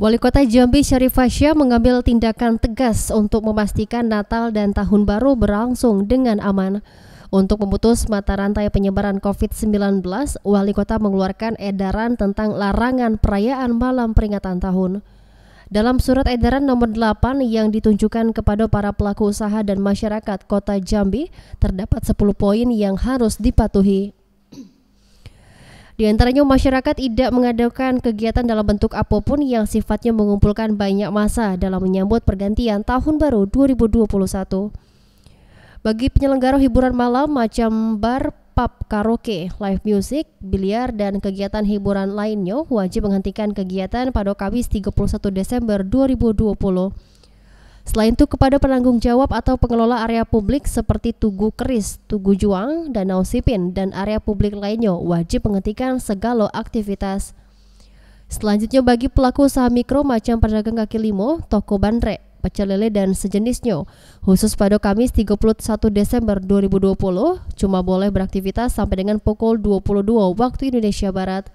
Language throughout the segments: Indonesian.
Wali Kota Jambi Syarifah Syah mengambil tindakan tegas untuk memastikan Natal dan Tahun Baru berlangsung dengan aman. Untuk memutus mata rantai penyebaran COVID-19, Wali Kota mengeluarkan edaran tentang larangan perayaan malam peringatan tahun. Dalam surat edaran nomor 8 yang ditunjukkan kepada para pelaku usaha dan masyarakat Kota Jambi, terdapat 10 poin yang harus dipatuhi. Di antaranya masyarakat tidak mengadakan kegiatan dalam bentuk apapun yang sifatnya mengumpulkan banyak massa dalam menyambut pergantian tahun baru 2021. Bagi penyelenggara hiburan malam macam bar, pub, karaoke, live music, biliar, dan kegiatan hiburan lainnya wajib menghentikan kegiatan pada Kamis 31 Desember 2020. Selain itu kepada penanggung jawab atau pengelola area publik seperti Tugu Keris, Tugu Juang, Danau Sipin, dan area publik lainnya wajib menghentikan segala aktivitas. Selanjutnya bagi pelaku usaha mikro macam pedagang kaki limo, toko bandrek, pecel lele dan sejenisnya. Khusus pada Kamis 31 Desember 2020, cuma boleh beraktivitas sampai dengan pukul 22 waktu Indonesia Barat.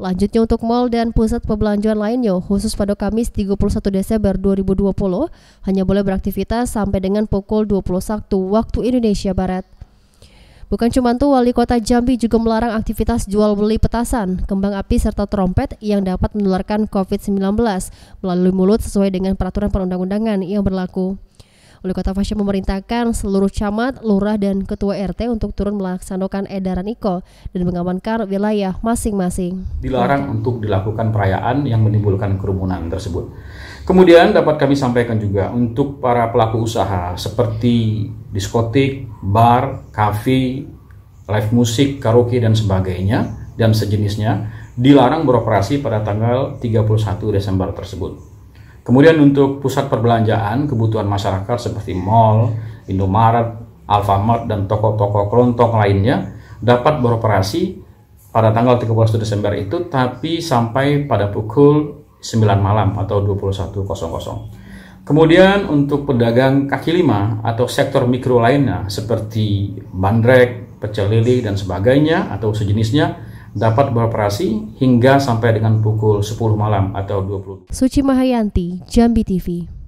Lanjutnya untuk mal dan pusat perbelanjaan lainnya khusus pada Kamis 31 Desember 2020 hanya boleh beraktivitas sampai dengan pukul 21 waktu Indonesia Barat. Bukan cuma itu, wali kota Jambi juga melarang aktivitas jual beli petasan, kembang api serta trompet yang dapat menularkan COVID-19 melalui mulut sesuai dengan peraturan perundang-undangan yang berlaku. Wali Kota Fasya memerintahkan seluruh camat, lurah, dan ketua RT untuk turun melaksanakan edaran IKO dan mengamankan wilayah masing-masing. Dilarang untuk dilakukan perayaan yang menimbulkan kerumunan tersebut. Kemudian dapat kami sampaikan juga untuk para pelaku usaha seperti diskotik, bar, kafe, live musik, karaoke, dan sebagainya, dan sejenisnya, dilarang beroperasi pada tanggal 31 Desember tersebut. Kemudian untuk pusat perbelanjaan, kebutuhan masyarakat seperti mall, Indomaret, Alfamart, dan toko-toko kelontong lainnya dapat beroperasi pada tanggal 31 Desember itu, tapi sampai pada pukul 9 malam atau 21.00. Kemudian untuk pedagang kaki lima atau sektor mikro lainnya seperti bandrek, pecel lili, dan sebagainya atau sejenisnya dapat beroperasi hingga sampai dengan pukul 10 malam atau 20. Suci Mahayanti, Jambi TV.